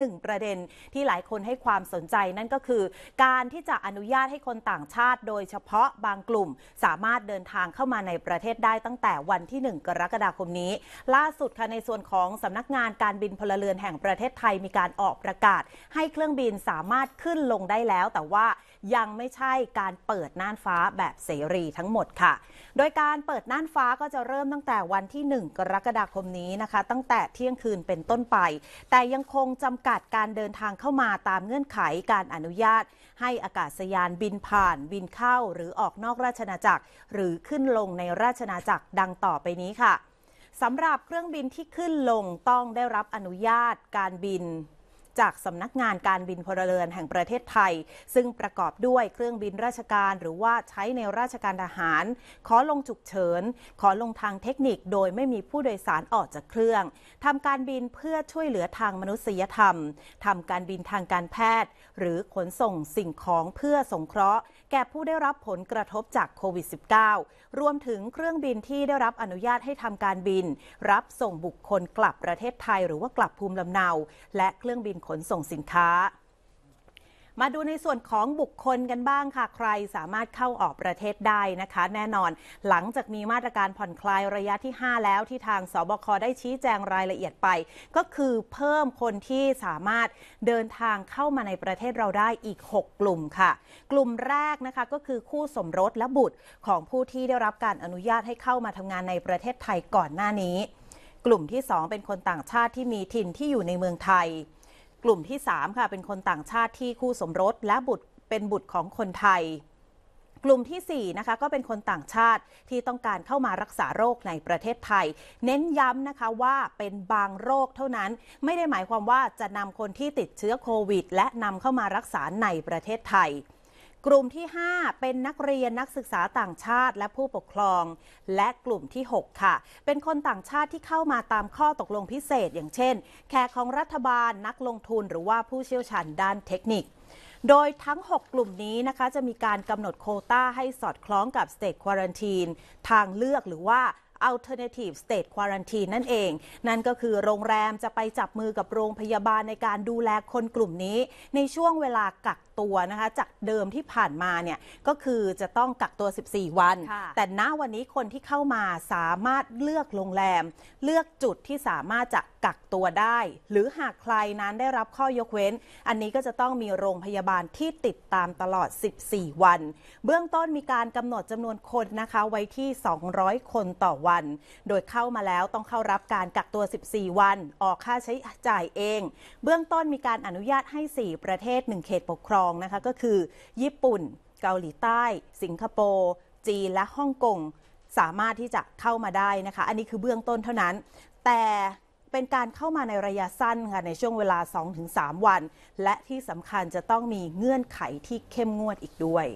หนึ่งประเด็นที่หลายคนให้ความสนใจนั่นก็คือ การที่จะอนุญาตให้คนต่างชาติ โดยเฉพาะบางกลุ่มสามารถเดินทางเข้ามาในประเทศได้ตั้งแต่วันที่ 1 กรกฎาคมนี้ ล่าสุดค่ะ ในส่วนของสำนักงานการบินพลเรือน แห่งประเทศไทยมีการออกประกาศ ให้เครื่องบินสามารถขึ้นลงได้แล้ว แต่ว่ายังไม่ใช่การเปิดน่านฟ้าแบบเสรีทั้งหมดค่ะ โดยการเปิดน่านฟ้าก็จะเริ่มตั้งแต่วันที่ 1 กรกฎาคมนี้นะคะ ตั้งแต่เที่ยงคืนเป็นต้นไป แต่ยังคงจำกัดกัดการเดินทางเข้ามาตามเงื่อนไข การอนุญาต ให้อากาศยานบินผ่านบินเข้าหรือออกนอกราชนาจักร หรือขึ้นลงในราชนาจักรดังต่อไปนี้ค่ะสำหรับเครื่องบินที่ขึ้นลงต้องได้รับอนุญาตการบินจากสำนักงานการบินพลเรือนแห่งประเทศไทย ซึ่งประกอบด้วยเครื่องบินราชการหรือว่าใช้ในราชการทหาร ขอลงฉุกเฉินขอลงทางเทคนิคโดยไม่มีผู้โดยสารออกจากเครื่องทำการบินเพื่อช่วยเหลือทางมนุษยธรรมทำการบินทางการแพทย์ หรือขนส่งสิ่งของเพื่อสงเคราะห์แก่ผู้ได้รับผลกระทบจากโควิด -19 รวมถึงเครื่องบินที่ได้รับอนุญาตให้ทำการบิน รับส่งบุคคลกลับประเทศไทย หรือว่ากลับภูมิลำเนา และเครื่องบินขนส่งสินค้า มาดูในส่วนของบุคคลกันบ้างค่ะ ใครสามารถเข้าออกประเทศได้นะคะแน่นอน หลังจากมีมาตรการผ่อนคลายระยะที่ 5 แล้วที่ทางสบคได้ชี้แจงรายละเอียดไป ก็คือเพิ่มคนที่สามารถเดินทางเข้ามาในประเทศเราได้อีก 6 กลุ่มค่ะ กลุ่มแรกนะคะก็คือคู่สมรสและบุตรของผู้ที่ได้รับการอนุญาตให้เข้ามาทำงานในประเทศไทยก่อนหน้านี้ กลุ่มที่ 2 เป็นคนต่างชาติที่มีถิ่นที่อยู่ในเมืองไทยกลุ่มที่3ค่ะเป็นคนต่างชาติที่คู่สมรสและบุตรเป็นบุตรของคนไทย กลุ่มที่4นะคะก็เป็นคนต่างชาติที่ต้องการเข้ามารักษาโรคในประเทศไทย เน้นย้ำนะคะว่าเป็นบางโรคเท่านั้น ไม่ได้หมายความว่าจะนำคนที่ติดเชื้อโควิดและนำเข้ามารักษาในประเทศไทยกลุ่มที่ 5 เป็นนักเรียนนักศึกษาต่างชาติ และผู้ปกครอง และกลุ่มที่ 6 ค่ะ เป็นคนต่างชาติที่เข้ามาตามข้อตกลงพิเศษ อย่างเช่นแขกของรัฐบาล นักลงทุนหรือว่าผู้เชี่ยวชาญด้านเทคนิค โดยทั้ง 6 กลุ่มนี้นะคะ จะมีการกำหนดโคต้าให้สอดคล้องกับ State Quarantine ทางเลือกหรือว่า Alternative State Quarantine นั่นเอง นั่นก็คือโรงแรมจะไปจับมือกับโรงพยาบาลในการดูแลคนกลุ่มนี้ ในช่วงเวลากักตัวนะคะ จากเดิมที่ผ่านมาเนี่ย ก็คือจะต้องกักตัว 14 วัน แต่ณวันนี้คนที่เข้ามาสามารถเลือกโรงแรมเลือกจุดที่สามารถจะกักตัวได้ หรือหากใครนั้นได้รับข้อยกเว้น อันนี้ก็จะต้องมีโรงพยาบาลที่ติดตามตลอด 14 วัน เบื้องต้นมีการกำหนดจำนวนคนนะคะไว้ที่ 200 คนต่อวันวันโดยเข้ามาแล้วต้องเข้ารับการกักตัว 14 วันออกค่าใช้จ่ายเอง เบื้องต้นมีการอนุญาตให้ 4 ประเทศ 1 เขตปกครองนะคะก็คือญี่ปุ่น เกาหลีใต้ สิงคโปร์จีน และฮ่องกง สามารถที่จะเข้ามาได้นะคะ อันนี้คือเบื้องต้นเท่านั้น แต่เป็นการเข้ามาในระยะสั้นค่ะ ในช่วงเวลา 2-3 วัน และที่สำคัญจะต้องมีเงื่อนไขที่เข้มงวดอีกด้วย